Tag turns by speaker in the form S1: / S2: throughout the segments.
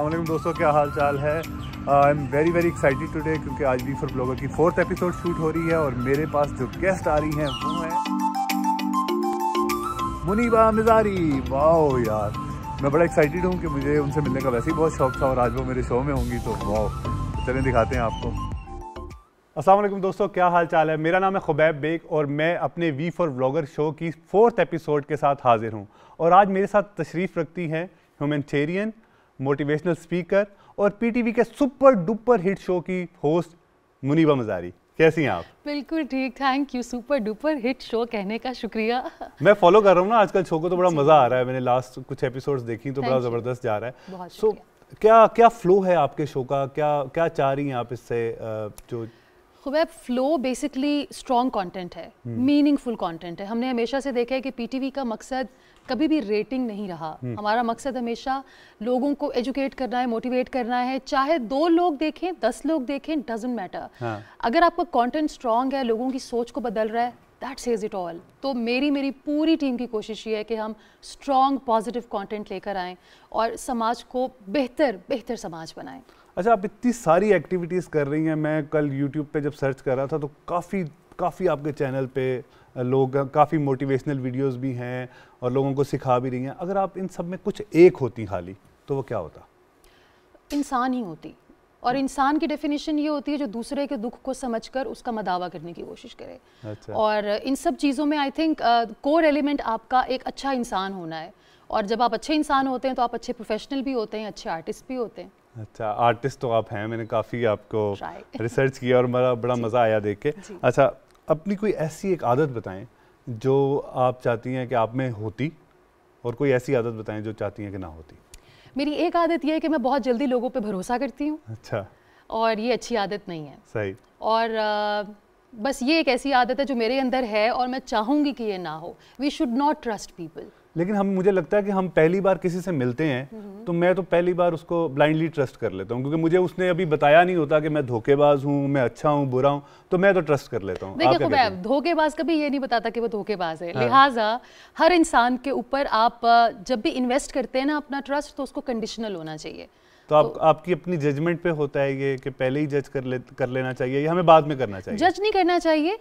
S1: अल्लाम दोस्तों क्या हाल चाल है I am very very excited today क्योंकि आज भी फॉर ब्लॉगर की फोर्थ एपिसोड शूट हो रही है और मेरे पास जो गेस्ट आ रही हैं वो है मुनीबा मिजारी वाओ यार मैं बड़ा एक्साइटेड हूँ कि मुझे उनसे मिलने का वैसे ही बहुत शौक था और आज वो मेरे शो में होंगी तो वाओ चलें दिखाते हैं आपको असलम दोस्तों क्या हाल चाल है मेरा नाम है खुबैब बेग और मैं अपने वी फॉर ब्लॉगर शो की फोर्थ एपिसोड के साथ हाजिर हूँ और आज मेरे साथ तशरीफ़ रखती हैं ह्यूमनटेरियन मोटिवेशनल स्पीकर और पीटीवी के सुपर डुपर हिट शो की होस्ट मुनीबा मजारी कैसी हैं आप
S2: बिल्कुल ठीक thank you super duper hit show कहने का शुक्रिया
S1: मैं फॉलो कर रहा हूँ ना आजकल शो को तो बड़ा मजा आ रहा है मैंने लास्ट कुछ एपिसोड्स देखी तो बड़ा जबरदस्त जा रहा है सो क्या क्या फ्लो है आपके शो का क्या क्या चाह रही हैं आप इससे जो
S2: Khubaib flow basically strong content है मीनिंगफुल हम्म। कंटेंट है हमने हमेशा से देखा है कि पीटीवी का मकसद कभी भी रेटिंग नहीं रहा हम्म। हमारा मकसद हमेशा लोगों को एजुकेट करना है मोटिवेट करना है चाहे दो लोग देखें दस लोग देखें डजेंट मैटर हाँ. अगर आपका कंटेंट स्ट्रांग है लोगों की सोच को बदल रहा है दैट सेज इट ऑल तो मेरी मेरी पूरी टीम की कोशिश ये है कि हम स्ट्रॉन्ग पॉजिटिव कंटेंट लेकर आएँ और समाज को बेहतर बेहतर समाज बनाएं
S1: अच्छा आप इतनी सारी एक्टिविटीज़ कर रही हैं मैं कल यूट्यूब पे जब सर्च कर रहा था तो काफ़ी काफ़ी आपके चैनल पे लोग काफ़ी मोटिवेशनल वीडियोस भी हैं और लोगों को सिखा भी रही हैं अगर आप इन सब में कुछ एक होती खाली तो वो क्या होता
S2: इंसान ही होती और हम्म। इंसान की डेफिनेशन ये होती है जो दूसरे के दुख को समझकर उसका मदावा करने की कोशिश करे अच्छा। और इन सब चीज़ों में आई थिंक कोर एलिमेंट आपका एक अच्छा इंसान होना है और जब आप अच्छे इंसान होते हैं तो आप अच्छे प्रोफेशनल भी होते हैं अच्छे आर्टिस्ट भी होते हैं
S1: अच्छा आर्टिस्ट तो आप हैं मैंने काफ़ी आपको रिसर्च किया और मेरा बड़ा मज़ा आया देख के अच्छा अपनी कोई ऐसी एक आदत बताएं जो आप चाहती हैं कि आप में होती और कोई ऐसी आदत बताएं जो चाहती हैं कि ना होती
S2: मेरी एक आदत यह है कि मैं बहुत जल्दी लोगों पर भरोसा करती हूँ अच्छा और ये अच्छी आदत नहीं है सही और आ, बस ये एक ऐसी आदत है जो मेरे अंदर है और मैं चाहूँगी कि ये ना हो we should not trust people
S1: लेकिन हम मुझे लगता है कि हम पहली बार किसी से मिलते हैं हम्म। तो मैं तो पहली बार उसको ब्लाइंडली ट्रस्ट कर लेता हूँ क्योंकि मुझे उसने अभी बताया नहीं होता कि मैं धोखेबाज हूँ मैं अच्छा हूँ बुरा हूँ तो मैं तो ट्रस्ट कर लेता हूँ
S2: धोखेबाज कभी ये नहीं बताता कि वो धोखेबाज है हाँ। लिहाजा हर इंसान के ऊपर आप जब भी इन्वेस्ट करते हैं ना अपना ट्रस्ट तो उसको कंडीशनल होना चाहिए
S1: तो आप आपकी अपनी जजमेंट पे होता है ये कि पहले ही जज कर ले कर लेना चाहिए या हमें बाद में करना चाहिए
S2: जज नहीं करना चाहिए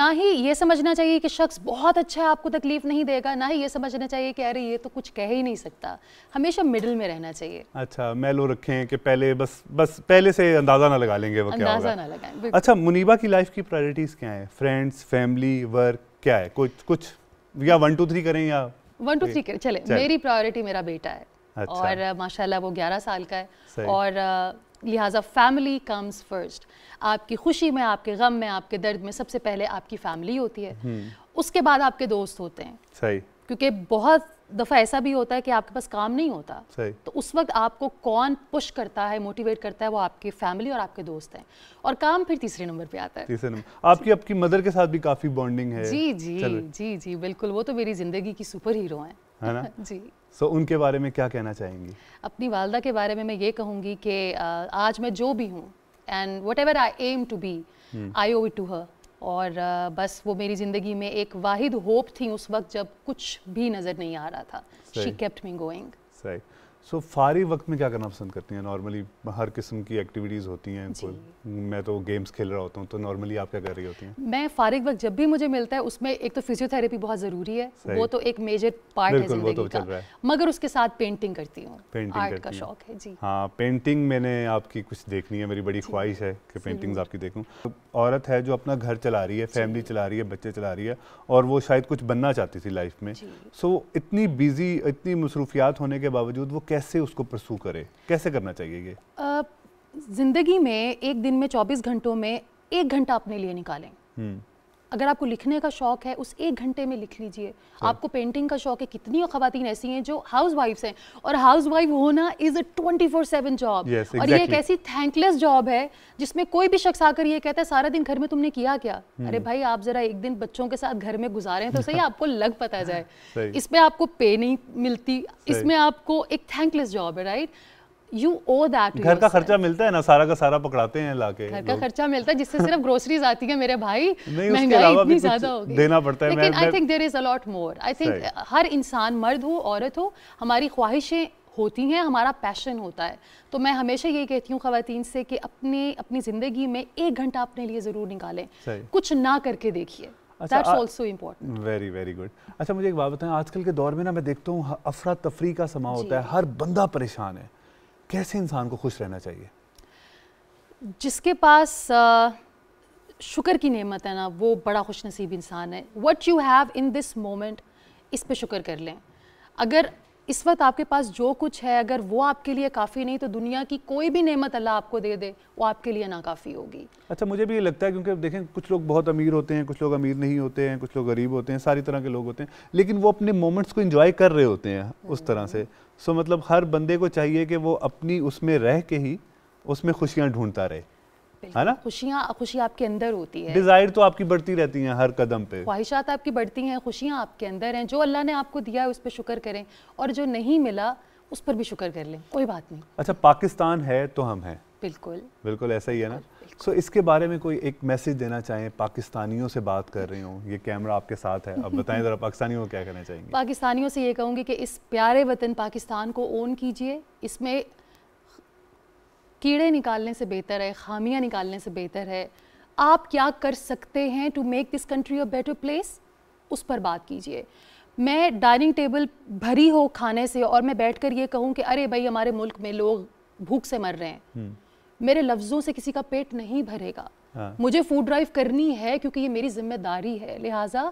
S2: ना ही ये समझना चाहिए कि शख्स बहुत अच्छा है आपको तकलीफ नहीं देगा ना ही ये समझना चाहिए कि अरे ये तो कुछ कह ही नहीं सकता हमेशा मिडिल में रहना चाहिए
S1: अच्छा मैं लो रखें कि पहले बस बस पहले से अंदाजा ना लगा लेंगे वो क्या होगा ना लगाएं अच्छा मुनीबा की लाइफ की प्रायोरिटीज क्या है फ्रेंड्स फैमिली वर्क क्या है कुछ कुछ या वन टू थ्री करें या
S2: वन टू थ्री करें चले मेरी प्रायोरिटी मेरा बेटा है अच्छा। और माशाल्लाह वो 11 साल का है और लिहाजा फैमिली कम्स फर्स्ट आपकी खुशी में आपके गम में आपके दर्द में सबसे पहले आपकी फैमिली होती है हम्म। उसके बाद आपके दोस्त होते हैं सही क्योंकि बहुत दफ़ा ऐसा भी होता है कि आपके पास काम नहीं होता तो उस वक्त आपको कौन पुश करता है मोटिवेट करता है वो आपकी फैमिली और आपके दोस्त हैं और काम फिर तीसरे नंबर पे आता है तीसरे
S1: नंबर आपकी आपकी मदर के साथ भी काफ़ी बॉन्डिंग है जी जी
S2: जी जी बिल्कुल वो तो मेरी ज़िंदगी की सुपर हीरो हैं
S1: है ना जी सो so, उनके बारे में क्या कहना चाहेंगी
S2: अपनी वालदा के बारे में मैं ये कहूँगी कि आज मैं जो भी हूँ and whatever I am to be I owe it to her और बस वो मेरी ज़िंदगी में एक वाहिद होप थी उस वक्त जब कुछ भी नज़र नहीं आ रहा था शी केप्ट मी
S1: गोइंग सही सो so, फारिग वक्त में क्या करना पसंद करती हैं नॉर्मली हर किस्म की एक्टिविटीज़ होती हैं कोई मैं तो गेम्स खेल रहा होता हूँ तो नॉर्मली आप क्या कर रही होती हैं
S2: मैं फारिग वक्त जब भी मुझे मिलता है उसमें एक तो फिजियोथेरेपी बहुत ज़रूरी है वो तो एक मेजर पार्ट है वो तो चल रहा है मगर उसके साथ पेंटिंग करती हूँ पेंटिंग का शौक है जी
S1: हाँ पेंटिंग मैंने आपकी कुछ देखनी है मेरी बड़ी ख्वाहिश है कि पेंटिंग्स आपकी देखूँ औरत है जो अपना घर चला रही है फैमिली चला रही है बच्चे चला रही है और वो शायद कुछ बनना चाहती थी लाइफ में सो इतनी बिजी इतनी मसरूफियात होने के बावजूद वो कैसे उसको प्रसू करें कैसे करना चाहिए ये
S2: ज़िंदगी में एक दिन में 24 घंटों में एक घंटा अपने लिए निकालें हम्म। अगर आपको लिखने का शौक है उस एक घंटे में लिख लीजिए आपको पेंटिंग का शौक है कितनी खातन ऐसी हैं जो हाउस वाइफ हैं और हाउस वाइफ होना is a twenty four seven job और ये एक ऐसी थैंकलेस जॉब है जिसमें कोई भी शख्स आकर ये कहता है सारा दिन घर में तुमने किया क्या हम्म। अरे भाई आप जरा एक दिन बच्चों के साथ घर में गुजारे तो सही आपको लग पता जाए इसमें आपको पे नहीं मिलती इसमें आपको एक थैंकलेस जॉब है राइट यू ओ दैट घर का
S1: खर्चा मिलता है ना सारा का सारा पकड़ाते हैं लाके घर का खर्चा
S2: मिलता है जिससे सिर्फ ग्रोसरीज आती है मेरे भाई महंगाई इतनी ज्यादा हो गई देना
S1: पड़ता है लेकिन I think there
S2: is a lot more I think हर इंसान मर्द हो औरत हो हमारी ख्वाहिशें होती हैं हमारा पैशन होता है तो मैं हमेशा यही कहती हूँ खातन से कि अपने अपनी ज़िंदगी में एक घंटा अपने लिए ज़रूर निकालें कुछ ना करके देखिए वेरी
S1: वेरी गुड अच्छा मुझे एक बात बताएं आजकल के दौर में ना मैं देखता हूँ अफरा तफरी का समा होता है हर बंदा परेशान है कैसे इंसान को खुश रहना चाहिए
S2: जिसके पास आ, शुक्र की नेमत है ना वो बड़ा खुश नसीब इंसान है what you have in this moment इस पर शुक्र कर लें अगर इस वक्त आपके पास जो कुछ है अगर वो आपके लिए काफ़ी नहीं तो दुनिया की कोई भी नेमत अल्लाह आपको दे दे वो आपके लिए नाकाफ़ी होगी
S1: अच्छा मुझे भी ये लगता है क्योंकि देखें कुछ लोग बहुत अमीर होते हैं कुछ लोग अमीर नहीं होते हैं कुछ लोग गरीब होते हैं सारी तरह के लोग होते हैं लेकिन वो अपने मोमेंट्स को इन्जॉय कर रहे होते हैं उस तरह से हम्म। सो मतलब हर बंदे को चाहिए कि वो अपनी उसमें रह के ही उसमें खुशियाँ ढूंढता रहे है ना
S2: खुशियाँ आपके अंदर होती है
S1: डिजायर तो आपकी बढ़ती रहती हैं हर कदम पे
S2: ख्वाहिशात आपकी बढ़ती हैं खुशियाँ आपके अंदर हैं जो अल्लाह ने आपको दिया है उस पर शुक्र करें और जो नहीं मिला उस पर भी शुक्र कर लें कोई बात नहीं
S1: अच्छा पाकिस्तान है तो हम हैं बिल्कुल बिल्कुल ऐसा ही है ना सो इसके बारे में कोई एक मैसेज देना चाहें पाकिस्तानियों से बात कर रही हूँ ये कैमरा आपके साथ है अब बताएं ज़रा पाकिस्तानियों को क्या कहना चाहेंगे
S2: पाकिस्तानियों से ये कहूँगी कि इस प्यारे वतन पाकिस्तान को ओन कीजिए इसमें कीड़े निकालने से बेहतर है खामियां निकालने से बेहतर है आप क्या कर सकते हैं to make this country a better place उस पर बात कीजिए मैं डाइनिंग टेबल भरी हो खाने से और मैं बैठकर ये कहूँ कि अरे भाई हमारे मुल्क में लोग भूख से मर रहे हैं हम्म। मेरे लफ्ज़ों से किसी का पेट नहीं भरेगा हाँ। मुझे फूड ड्राइव करनी है क्योंकि ये मेरी जिम्मेदारी है लिहाजा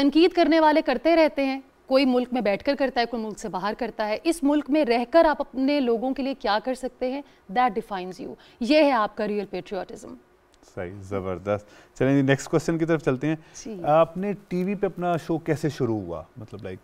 S2: तनकीद करने वाले करते रहते हैं कोई मुल्क में बैठकर करता है कोई मुल्क से बाहर करता है इस मुल्क में रहकर आप अपने लोगों के लिए क्या कर सकते हैं दैट डिफाइंस यू ये है आपका रियल पेट्रियाटिज्म
S1: सही ज़बरदस्त चलिए नेक्स्ट क्वेश्चन की तरफ चलते हैं आपने टीवी पे अपना शो कैसे शुरू हुआ मतलब लाइक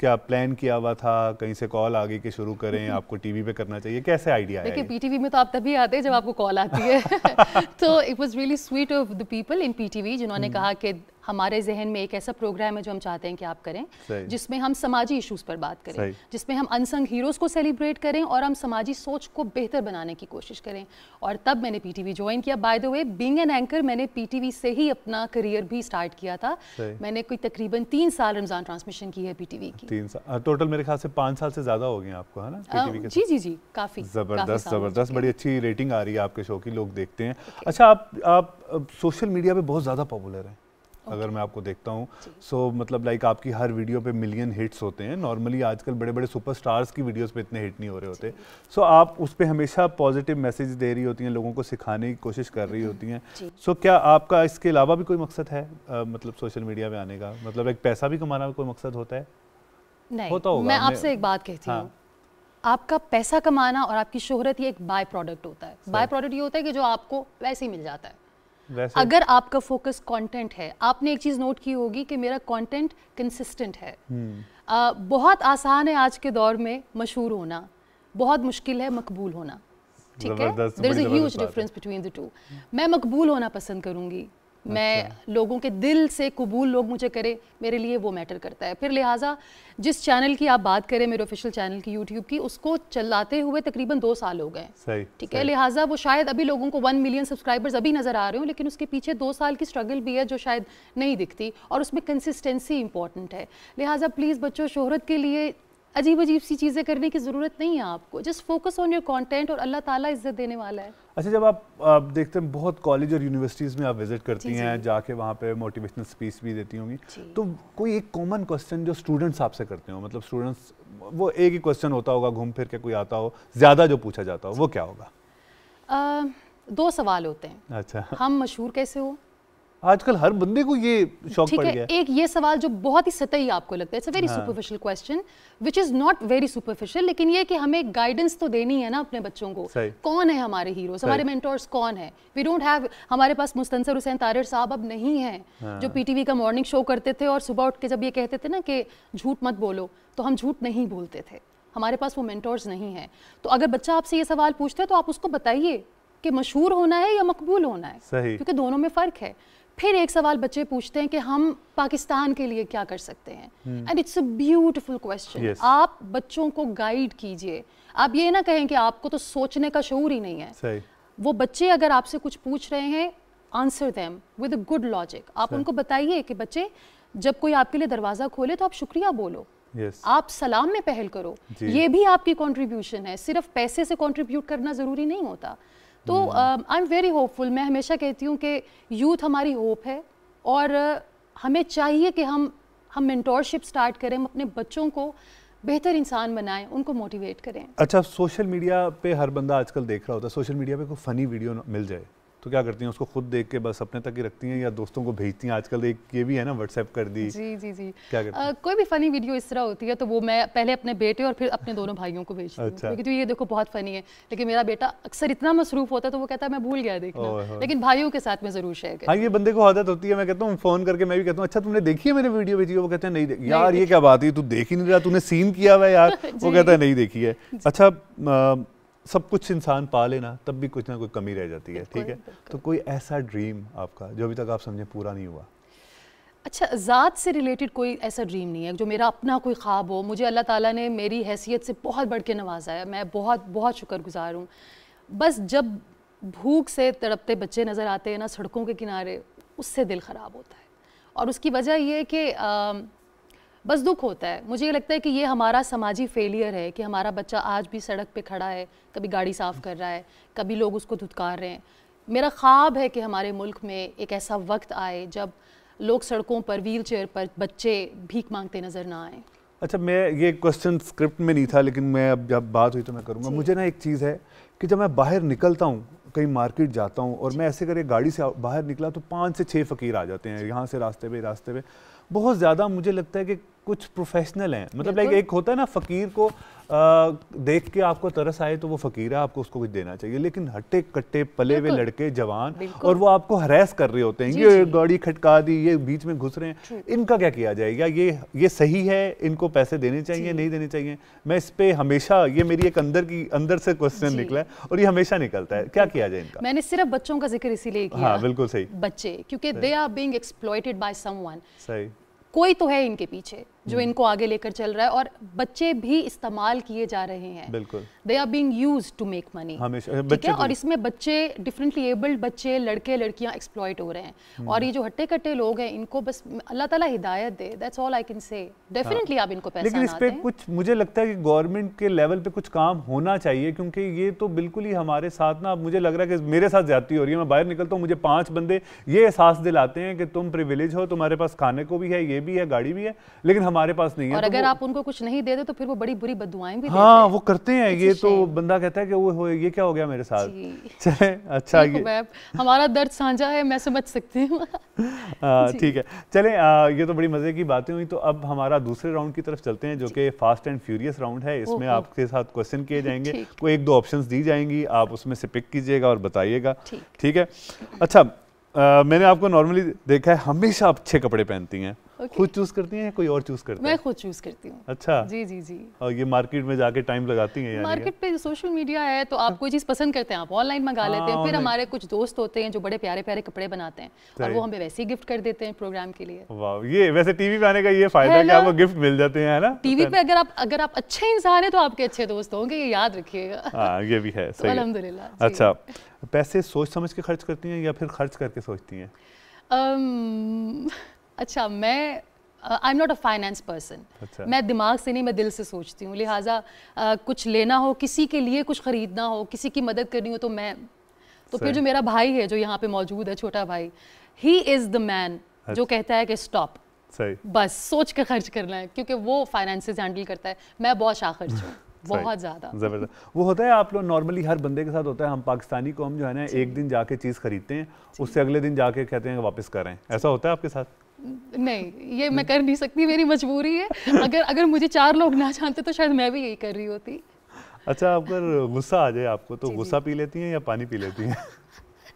S1: क्या प्लान किया हुआ था कहीं से कॉल आगे के शुरू करें आपको टीवी पे करना चाहिए कैसे आइडिया देखिए
S2: पीटीवी में तो आप तभी आते हैं जब आपको कॉल आती है तो it was really sweet of the people in PTV जिन्होंने हम्म। कहा कि हमारे जहन में एक ऐसा प्रोग्राम है जो हम चाहते हैं कि आप करें जिसमें हम समाजी इश्यूज़ पर बात करें जिसमें हम अनसंग हीरोज़ को सेलिब्रेट करें और हम समाजी सोच को बेहतर बनाने की कोशिश करें और तब मैंने पीटीवी ज्वाइन किया by the way being an anchor मैंने पीटीवी से ही अपना करियर भी स्टार्ट किया था मैंने कोई तकरीबन तीन साल रमज़ान ट्रांसमिशन की है पीटीवी की
S1: तीन साल टोटल मेरे ख्याल से पाँच साल से ज़्यादा हो गए आपको है ना जी
S2: जी जी काफ़ी ज़बरदस्त ज़बरदस्त
S1: बड़ी अच्छी रेटिंग आ रही है आपके शो की लोग देखते हैं अच्छा आप आप सोशल मीडिया पे बहुत ज़्यादा पॉपुलर हैं अगर मैं आपको देखता हूँ सो so, मतलब लाइक आपकी हर वीडियो पे मिलियन हिट्स होते हैं नॉर्मली आजकल बड़े बड़े सुपरस्टार्स की वीडियोस पे इतने हिट नहीं हो रहे होते सो so, आप उस पर हमेशा पॉजिटिव मैसेज दे रही होती हैं लोगों को सिखाने की कोशिश कर रही होती हैं सो so, क्या आपका इसके अलावा भी कोई मकसद है आ, मतलब सोशल मीडिया में आने का मतलब एक पैसा भी कमाना कोई मकसद होता है नहीं होता मैं आपसे एक
S2: बात कहती हाँ। हूँ आपका पैसा कमाना और आपकी शोहरत ही एक बाय प्रोडक्ट होता है बाय प्रोडक्ट ये होता है कि जो आपको वैसे ही मिल जाता है अगर आपका फोकस कंटेंट है आपने एक चीज़ नोट की होगी कि मेरा कंटेंट कंसिस्टेंट है आ, हम्म। बहुत आसान है आज के दौर में मशहूर होना बहुत मुश्किल है मकबूल होना
S1: ठीक है there is a huge difference
S2: between the two मैं मकबूल होना पसंद करूंगी मैं अच्छा। लोगों के दिल से कबूल लोग मुझे करें मेरे लिए वो मैटर करता है फिर लिहाजा जिस चैनल की आप बात करें मेरे ऑफिशियल चैनल की यूट्यूब की उसको चलाते हुए तकरीबन दो साल हो गए ठीक है लिहाजा वो शायद अभी लोगों को वन मिलियन सब्सक्राइबर्स अभी नज़र आ रहे हो लेकिन उसके पीछे दो साल की स्ट्रगल भी है जो शायद नहीं दिखती और उसमें कंसिस्टेंसी इंपॉर्टेंट है लिहाजा प्लीज़ बच्चों शहरत के लिए अजीब अजीब सी चीज़ें करने की ज़रूरत नहीं है आपको just focus on your content और अल्लाह ताला इज्जत देने वाला है
S1: अच्छा जब आप, आप देखते हैं बहुत कॉलेज और यूनिवर्सिटीज़ में आप विज़िट करती हैं जाके वहाँ पे मोटिवेशनल स्पीच भी देती होंगी तो कोई एक कॉमन क्वेश्चन जो स्टूडेंट्स आपसे करते हो मतलब स्टूडेंट्स वो एक ही क्वेश्चन होता होगा घूम फिर के कोई आता हो ज़्यादा जो पूछा जाता हो वो क्या
S2: होगा दो सवाल होते हैं अच्छा हम मशहूर कैसे हो
S1: आजकल हर बंदे को ये शौक पड़ गया एक
S2: ये सवाल जो बहुत ही सतही आपको लगता है it's a very superficial question which is not very superficial लेकिन ये कि हमें गाइडेंस तो देनी है ना अपने बच्चों को कौन है हमारे हीरोज हमारे मेंटोर्स कौन है वी डोंट हैव हमारे पास मुस्तनसर हुसैन तारिर साहब अब नहीं है हाँ। जो पीटीवी का मॉर्निंग शो करते थे और सुबह उठ के जब ये कहते थे ना कि झूठ मत बोलो तो हम झूठ नहीं बोलते थे हमारे पास वो मेंटोर्स नहीं है तो अगर बच्चा आपसे ये सवाल पूछता है तो आप उसको बताइए कि मशहूर होना है या मकबूल होना है सही क्योंकि दोनों में फ़र्क है फिर एक सवाल बच्चे पूछते हैं कि हम पाकिस्तान के लिए क्या कर सकते हैं and it's a beautiful question आप बच्चों को गाइड कीजिए आप ये ना कहें कि आपको तो सोचने का शूर ही नहीं है वो बच्चे अगर आपसे कुछ पूछ रहे हैं answer them with a good logic आप उनको बताइए कि बच्चे जब कोई आपके लिए दरवाज़ा खोले तो आप शुक्रिया बोलो yes. आप सलाम में पहल करो ये भी आपकी कंट्रीब्यूशन है सिर्फ पैसे से कंट्रीब्यूट करना ज़रूरी नहीं होता तो आई एम वेरी होपफुल मैं हमेशा कहती हूँ कि यूथ हमारी होप है और हमें चाहिए कि हम हम मेंटोरशिप स्टार्ट करें हम अपने बच्चों को बेहतर इंसान बनाएं उनको मोटिवेट करें
S1: अच्छा सोशल मीडिया पे हर बंदा आजकल देख रहा होता है सोशल मीडिया पे कोई फ़नी वीडियो मिल जाए तो क्या करती हैं उसको खुद देख के बस अपने तक ही रखती हैं या दोस्तों को भेजती हैं आजकल एक ये भी है ना व्हाट्सएप कर दी जी
S2: जी जी क्या करती आ, कोई भी फनी वीडियो इस तरह होती है तो वो मैं पहले अपने बेटे और फिर अपने दोनों भाइयों को भेजती अच्छा। हूँ क्योंकि तो ये देखो बहुत फनी है लेकिन मेरा बेटा अक्सर इतना मसरूफ होता है तो वो कहता है मैं भूल गया देखना लेकिन भाइयों के साथ मैं जरूर शेयर
S1: हाँ ये बंदे को आदत होती है मैं कहता हूँ फोन करके मैं भी कहता हूँ अच्छा तुमने देखी है मेरे वीडियो भेजी वो कहते हैं नहीं देखी यार ये क्या बात है तू देख ही नहीं रहा तूने सीन किया हुआ यार वो कहता है नहीं देखी है अच्छा सब कुछ इंसान पा लेना तब भी कुछ ना कुछ कमी रह जाती है ठीक है तो कोई ऐसा ड्रीम आपका जो अभी तक आप समझें पूरा नहीं हुआ
S2: अच्छा ज़ात से रिलेटेड कोई ऐसा ड्रीम नहीं है जो मेरा अपना कोई ख्वाब हो मुझे अल्लाह ताला ने मेरी हैसियत से बहुत बढ़ के नवाजा है मैं बहुत बहुत शुक्रगुजार हूँ बस जब भूख से तड़पते बच्चे नज़र आते हैं ना सड़कों के किनारे उससे दिल ख़राब होता है और उसकी वजह यह है कि बस दुख होता है मुझे ये लगता है कि ये हमारा समाजी फेलियर है कि हमारा बच्चा आज भी सड़क पे खड़ा है कभी गाड़ी साफ़ कर रहा है कभी लोग उसको धुतकार रहे हैं मेरा ख्वाब है कि हमारे मुल्क में एक ऐसा वक्त आए जब लोग सड़कों पर व्हील चेयर पर बच्चे भीख मांगते नज़र ना आए
S1: अच्छा मैं ये क्वेश्चन स्क्रिप्ट में नहीं था लेकिन मैं अब जब बात हुई तो मैं करूँगा मुझे ना एक चीज़ है कि जब मैं बाहर निकलता हूँ कहीं मार्केट जाता हूँ और मैं ऐसे करके गाड़ी से बाहर निकला तो पाँच से छः फ़कीर आ जाते हैं यहाँ से रास्ते पे रास्ते पे बहुत ज़्यादा मुझे लगता है कि कुछ प्रोफेशनल हैं मतलब लाइक एक होता है ना फ़कीर को देख के आपको तरस आए तो वो फकीर है आपको उसको कुछ देना चाहिए लेकिन हट्टे कट्टे पले हुए लड़के जवान और वो आपको हरेस कर रहे होते हैं ये गाड़ी खटका दी ये बीच में घुस रहे हैं इनका क्या किया जाएगा ये ये सही है इनको पैसे देने चाहिए नहीं देने चाहिए मैं इस पर हमेशा ये मेरी एक अंदर की अंदर से क्वेश्चन निकला है और ये हमेशा निकलता है क्या किया जाए इनका
S2: मैंने सिर्फ बच्चों का जिक्र इसीलिए हाँ बिल्कुल सही बच्चे क्योंकि they are being exploited by some कोई तो है इनके पीछे जो हम्म। इनको आगे लेकर चल रहा है और बच्चे भी इस्तेमाल किए जा रहे हैं बिल्कुल they are being use to make money ठीक है और इसमें बच्चे डिफरेंटली एबल्ड बच्चे लड़के लड़कियां एक्सप्लॉयट हो रहे हैं हम्म। और ये जो हट्टे कट्टे लोग हैं इनको बस अल्लाह ताला हिदायत दे that's all I can say definitely आप इनको पैसा लेकिन इस पे
S1: कुछ मुझे लगता है कि गवर्नमेंट के लेवल पे कुछ काम होना चाहिए क्योंकि ये तो बिल्कुल ही हमारे साथ ना मुझे लग रहा है कि मेरे साथ ज्यादा हो रही है मैं बाहर निकलता हूँ मुझे पांच बंदे ये एहसास दिलाते हैं कि तुम प्रिविलेज हो तुम्हारे पास खाने को भी है ये भी है गाड़ी भी है लेकिन हमारे पास नहीं है और तो अगर आप
S2: उनको कुछ नहीं दे दे तो फिर वो बड़ी बुरी बदुआएं भी हाँ
S1: वो करते हैं ये तो बंदा कहता है कि वो हो ये क्या हो गया मेरे साथ चले अच्छा ये
S2: हमारा दर्द साझा है मैं समझ सकती हूँ
S1: ठीक है चले ये तो बड़ी मजे की बातें हुई तो अब हमारा दूसरे राउंड की तरफ चलते हैं जो कि फास्ट एंड फ्यूरियस राउंड है इसमें आपके साथ क्वेश्चन किए जाएंगे कोई एक दो ऑप्शन दी जाएंगी आप उसमें से पिक कीजिएगा और बताइएगा ठीक है अच्छा मैंने आपको नॉर्मली देखा है हमेशा अच्छे कपड़े पहनती हैं खुद चूज करती हैं या कोई और चूज करती है
S2: मैं खुद चूज करती हूँ अच्छा जी जी जी
S1: और ये मार्केट में जाके टाइम लगाती हैं मार्केट
S2: पे सोशल मीडिया है तो आप हाँ। कोई चीज पसंद करते हैं आप ऑनलाइन मंगा लेते हैं हाँ, फिर हमारे कुछ दोस्त होते हैं जो बड़े प्यारे प्यारे कपड़े बनाते हैं और वो हमें वैसे ही गिफ्ट कर देते हैं प्रोग्राम के
S1: लिए वाह ये वैसे टीवी पे आने का ये फायदा है कि आपको गिफ्ट मिल जाते हैं ना टीवी पे
S2: अगर आप अगर आप अच्छे इंसान है तो आपके अच्छे दोस्त होंगे ये याद रखियेगा
S1: हाँ, ये भी है तो अलहमदुल्ला अच्छा पैसे सोच समझ के खर्च करती हैं या फिर खर्च करके सोचती हैं
S2: अच्छा मैं I am not a finance person मैं दिमाग से नहीं मैं दिल से सोचती हूँ लिहाजा uh, कुछ लेना हो किसी के लिए कुछ ख़रीदना हो किसी की मदद करनी हो तो मैं तो फिर जो मेरा भाई है जो यहाँ पे मौजूद है छोटा भाई ही इज़ द मैन जो अच्छा। कहता है कि स्टॉप बस सोच के खर्च करना है क्योंकि वो फाइनेंस हैंडल करता है मैं बहुत खर्च हूँ बहुत ज़्यादा
S1: ज़बरदस्त वो होता है आप लोग नॉर्मली हर बंदे के साथ होता है हम पाकिस्तानी को हम जो है ना एक दिन जाके चीज़ खरीदते हैं उससे अगले दिन जाके कहते हैं वापस करें ऐसा होता है आपके साथ
S2: नहीं ये मैं कर नहीं सकती मेरी मजबूरी है अगर अगर मुझे चार लोग ना जानते तो शायद मैं भी यही कर रही होती
S1: अच्छा अगर गुस्सा आ जाए आपको तो गुस्सा पी लेती हैं या पानी पी लेती हैं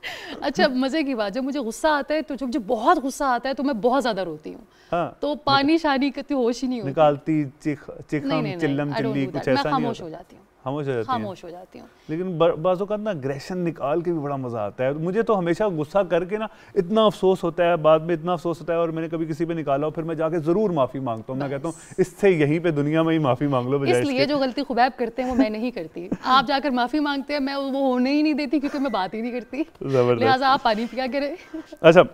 S2: अच्छा मजे की बात जब मुझे गुस्सा आता है तो जब मुझे बहुत गुस्सा आता है तो मैं बहुत ज्यादा रोती हूँ हाँ, तो पानी शानी होश ही नहीं होती
S1: निकालती चिख चिखम चिल्लम चिल्ली कुछ ऐसा नहीं मैं खामोश हो जाती हूँ खामोश हो जाती खामोश हो जाती हूँ लेकिन बाजूकात ना अग्रेशन निकाल के भी बड़ा मज़ा आता है मुझे तो हमेशा गुस्सा करके ना इतना अफसोस होता है बाद में इतना अफसोस होता है और मैंने कभी किसी पे निकाला हो फिर मैं जाके ज़रूर माफ़ी मांगता हूँ मैं कहता हूँ इससे यहीं पर दुनिया में ही माफ़ी मांग लो इसलिए
S2: जो गलती खुबैब करते हैं वो मैं नहीं करती आप जाकर माफ़ी मांगते हैं मैं वो होने ही नहीं देती क्योंकि मैं बात ही नहीं करती लिहाजा आप पानी पिया करें
S1: अच्छा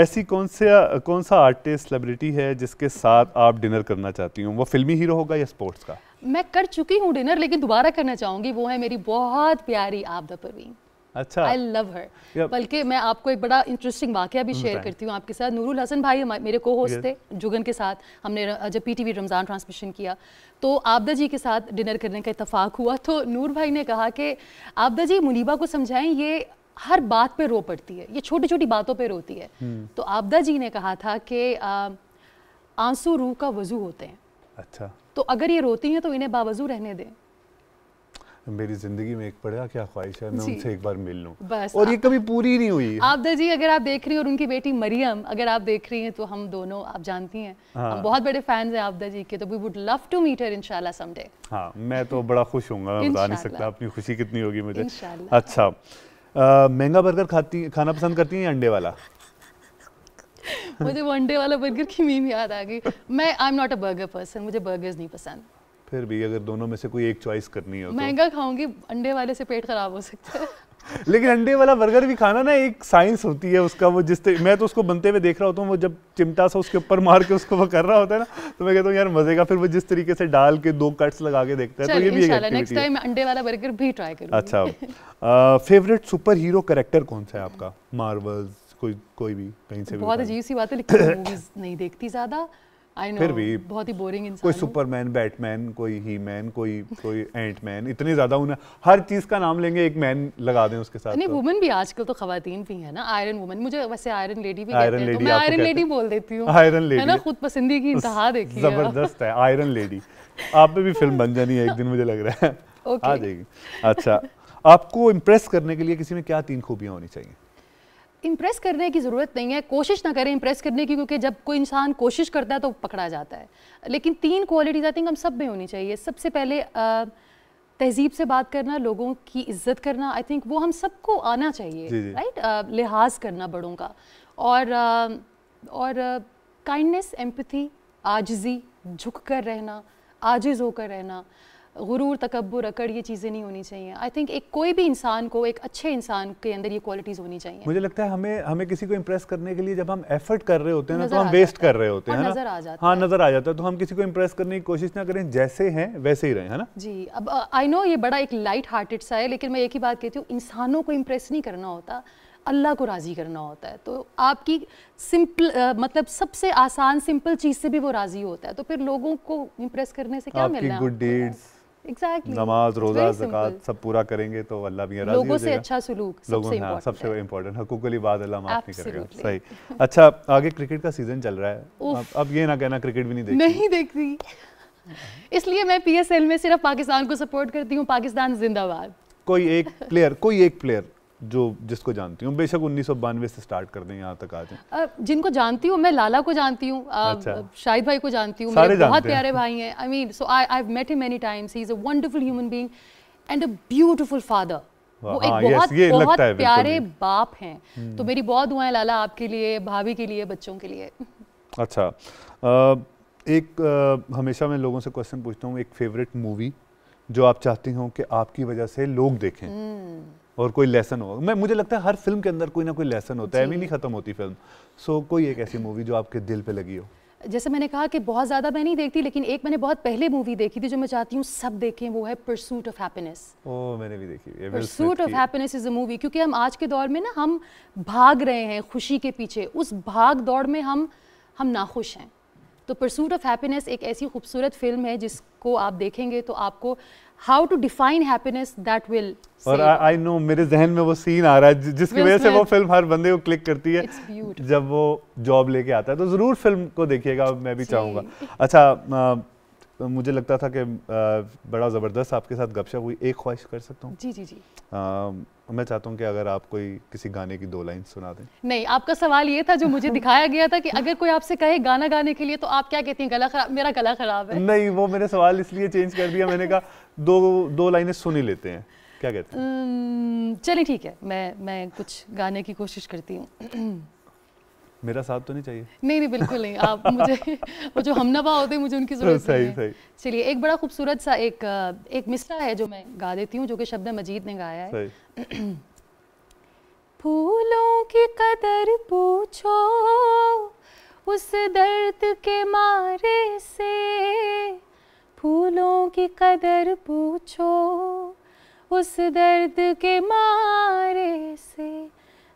S1: ऐसी कौन से कौन सा आर्टिस्ट सेलिब्रिटी है जिसके साथ आप डिनर करना चाहती हूँ वो फिल्मी हीरो होगा या स्पोर्ट्स का
S2: मैं कर चुकी हूँ डिनर लेकिन दोबारा करना चाहूंगी वो है मेरी बहुत प्यारी आपदा परवीन अच्छा आई लव हर बल्कि मैं आपको एक बड़ा इंटरेस्टिंग वाक्य भी शेयर hmm, करती हूँ आपके साथ नूरुल हसन भाई मेरे को होस्ट थे जुगन के साथ हमने जब पी टी रमज़ान ट्रांसमिशन किया तो आपदा जी के साथ डिनर करने का इतफाक़ हुआ तो नूर भाई ने कहा कि आपदा जी मुनीबा को समझाएं ये हर बात पे रो पड़ती है ये छोटी छोटी बातों पे रोती है hmm। तो आपदा जी ने कहा था कि आंसू रूह का वजू होते हैं अच्छा तो अगर ये रोती हैं तो इन्हें बावजू रहने दें
S1: मेरी जिंदगी में एक पड़ा क्या ख्वाहिश है मैं उनसे एक बार मिल लूँ और ये कभी पूरी नहीं हुई
S2: आपदा जी अगर आप देख रही हैं और उनकी बेटी मरियम अगर आप देख रही हैं तो हम दोनों आप जानती हैं हाँ। हम बहुत बड़े फैंस हैं आपदा जी के तो we would love to meet her इंशाल्लाह समडे
S1: हाँ मैं तो बड़ा खुश हूँ मैं बता नहीं सकता अपनी खुशी कितनी होगी मुझे अच्छा महंगा बर्गर खाती खाना पसंद करती हैं अंडे वाला मुझे
S2: वनडे वाला बर्गर की मीम याद आ गई मैं I am not a burger person मुझे बर्गर्स नहीं पसंद
S1: फिर भी अगर दोनों में से कोई एक चॉइस करनी हो तो
S2: महंगा खाऊंगी अंडे वाले से पेट खराब हो सकता है
S1: लेकिन अंडे वाला बर्गर भी खाना ना एक साइंस होती है उसका वो जिस मैं तो उसको बनते हुए देख रहा होता हूँ वो जब चिमटा सा उसके ऊपर मार के उसको वो कर रहा होता है ना तो मैं कहता हूँ यार मजे का फिर वो जिस तरीके से डाल के दो कट्स लगा के देखता है तो ये भी नेक्स्ट टाइम
S2: अंडे वाला बर्गर भी ट्राई करूंगी अच्छा
S1: फेवरेट सुपर हीरो करेक्टर कौन सा है आपका मार्वल्स कोई कोई भी कहीं से बहुत अजीब सी बात है लेकिन मूवीज
S2: नहीं देखती ज़्यादा आई नो फिर भी बहुत ही बोरिंग इंसान कोई
S1: सुपरमैन बैटमैन कोई ही मैन कोई कोई एंट मैन इतने ज्यादा उन्हें हर चीज का नाम लेंगे एक मैन लगा दें उसके साथ नहीं तो।
S2: वुमेन भी आजकल तो खातन भी है ना आयरन वुमेन मुझे वैसे आयरन लेडी भी आयरन लेडी आयरन लेडी बोल देती हूँ आयरन लेडी है ना खुद पसंदी की इंतहा देखी जबरदस्त
S1: है आयरन लेडी आप पे भी फिल्म बन जानी है एक दिन मुझे लग रहा है आ जाएगी अच्छा आपको इम्प्रेस करने के लिए किसी में क्या तीन खूबियाँ होनी चाहिए
S2: इम्प्रेस करने की ज़रूरत नहीं है कोशिश ना करें इम्प्रेस करने की क्योंकि जब कोई इंसान कोशिश करता है तो पकड़ा जाता है लेकिन तीन क्वालिटीज़ आई थिंक हम सब में होनी चाहिए सबसे पहले तहजीब से बात करना लोगों की इज्जत करना आई थिंक वो हम सबको आना चाहिए राइट लिहाज करना बड़ों का और और काइंडनेस एम्पथी आजजी झुक कर रहना आजिज़ होकर रहना गुरूर तकबर अकड़ ये चीज़ें नहीं होनी चाहिए आई थिंक एक कोई भी इंसान को एक अच्छे इंसान के अंदर ये क्वालिटीज़ होनी चाहिए
S1: मुझे लगता है हमें हमें किसी को इम्प्रेस करने के लिए जब हम एफर्ट कर रहे होते हैं ना तो हम वेस्ट कर रहे होते हैं हाँ, नजर आ जाता हाँ नजर आ जाता है तो हम किसी को इम्प्रेस करने की कोशिश ना करें जैसे हैं वैसे ही रहे है ना
S2: जी अब आई नो ये बड़ा एक लाइट हार्टेड सा है लेकिन मैं एक ही बात कहती हूँ इंसानों को इम्प्रेस नहीं करना होता अल्लाह को राज़ी करना होता है तो आपकी सिंपल आ, मतलब सबसे आसान सिंपल चीज़ से भी वो राज़ी होता है तो फिर लोगों को इम्प्रेस करने से क्या मिलना है गुड डीड्स exactly. नमाज रोज़ा जक़ात
S1: सब पूरा करेंगे तो अल्लाह भी राजी लोगों से अच्छा सलूक लोगों हाँ सबसे इम्पोर्टेंट हकूक अली बाद अल्लाह माफ़ नहीं करेगा सही अच्छा आगे क्रिकेट का सीज़न चल रहा है अब, ये ना कहना क्रिकेट भी नहीं देख नहीं
S2: देखती इसलिए मैं पीएसएल में सिर्फ पाकिस्तान को सपोर्ट करती हूँ पाकिस्तान जिंदाबाद
S1: कोई एक प्लेयर कोई एक प्लेयर जो जिसको जानती हूँ बेशक उन्नीस से स्टार्ट कर दें यहाँ तक आ जाए
S2: जिनको जानती हूँ मैं लाला को जानती हूँ अच्छा। शाहिद भाई को जानती हूँ बहुत प्यारे भाई हैं I mean so I I met him many times he is a wonderful human being and a beautiful father वो एक हाँ, बहुत ये बहुत है प्यारे बाप हैं हम्म। तो मेरी बहुत दुआएं लाला आपके लिए भाभी के लिए बच्चों के लिए
S1: अच्छा एक हमेशा मैं लोगों से क्वेश्चन पूछता हूँ एक फेवरेट मूवी जो आप चाहती हूँ कि आपकी वजह से लोग देखें हम्म। और कोई लेसन होगा मैं मुझे लगता है हर फिल्म के अंदर कोई ना कोई लेसन होता है अभी नहीं ख़त्म होती फिल्म सो so, कोई एक ऐसी मूवी जो आपके दिल पे लगी हो
S2: जैसे मैंने कहा कि बहुत ज़्यादा मैं नहीं देखती लेकिन एक मैंने बहुत पहले मूवी देखी थी जो मैं चाहती हूँ सब देखें वो है परसूट ऑफ हैप्पीनेस
S1: ओ मैंने भी देखी pursuit of happiness
S2: is a movie क्योंकि हम आज के दौर में ना हम भाग रहे हैं खुशी के पीछे उस भाग दौड़ में हम हम नाखुश हैं तो परसूट ऑफ हैप्पीनेस एक ऐसी खूबसूरत फिल्म है जिसको आप देखेंगे तो आपको how to define happiness that will और आई
S1: नो मेरे जहन में वो सीन आ रहा है जिसकी वजह से वो फिल्म हर बंदे को क्लिक करती है जब वो जॉब लेके आता है तो ज़रूर फिल्म को देखिएगा मैं भी चाहूंगा अच्छा तो मुझे लगता था कि बड़ा ज़बरदस्त आपके साथ गपशप हुई एक ख्वाहिश कर सकता हूँ जी जी जी आ, मैं चाहता हूँ कि अगर आप कोई किसी गाने की दो लाइन सुना दें
S2: नहीं आपका सवाल ये था जो मुझे दिखाया गया था कि अगर कोई आपसे कहे गाना गाने के लिए तो आप क्या कहती हैं गला खराब मेरा गला खराब है
S1: नहीं वो मैंने सवाल इसलिए चेंज कर दिया मैंने कहा दो दो लाइनें सुन ही लेते हैं क्या कहते
S2: हैं चलिए ठीक है मैं मैं कुछ गाने की कोशिश करती हूँ
S1: मेरा साथ तो नहीं चाहिए नहीं नहीं बिल्कुल नहीं आप मुझे
S2: वो जो हमनवा होते हैं मुझे उनकी जरूरत सही सही चलिए एक बड़ा खूबसूरत सा एक एक मिसरा है जो मैं गा देती हूँ जो कि शब्द मजीद ने गाया है फूलों की कदर पूछो उस दर्द के मारे से फूलों की कदर पूछो उस दर्द के मारे से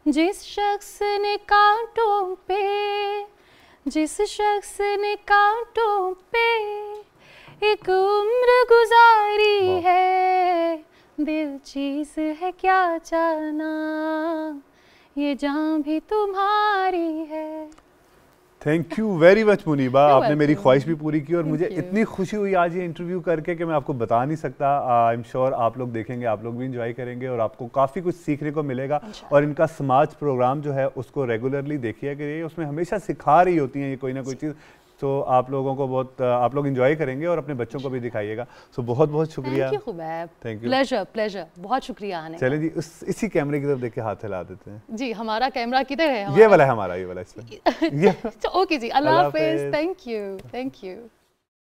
S2: जिस शख्स ने कांटों पे जिस शख्स ने कांटों पे एक उम्र
S1: गुजारी
S2: है दिल चीज है क्या जाना ये जहाँ भी तुम्हारी है
S1: thank you very much Muniba आपने मेरी ख्वाहिश भी पूरी की और मुझे इतनी खुशी हुई आज ये इंटरव्यू करके कि मैं आपको बता नहीं सकता आई एम श्योर आप लोग देखेंगे आप लोग भी इंजॉय करेंगे और आपको काफ़ी कुछ सीखने को मिलेगा और इनका समाज प्रोग्राम जो है उसको रेगुलरली देखिए करिए उसमें हमेशा सिखा रही होती हैं ये कोई ना कोई चीज़ तो आप लोगों को बहुत आप लोग इंजॉय करेंगे और अपने बच्चों को भी दिखाइएगा सो so, बहुत बहुत शुक्रिया
S2: थैंक यू प्लेजर प्लेजर बहुत शुक्रिया आने चले
S1: जी उस, इसी कैमरे की तरफ देख के हाथ हिला देते हैं
S2: जी हमारा कैमरा किधर है हमारा?
S1: ये वाला है हमारा ये वाला इसमें
S2: अच्छा, ओके जी अल्लाह हाफिज थैंक यू थैंक यू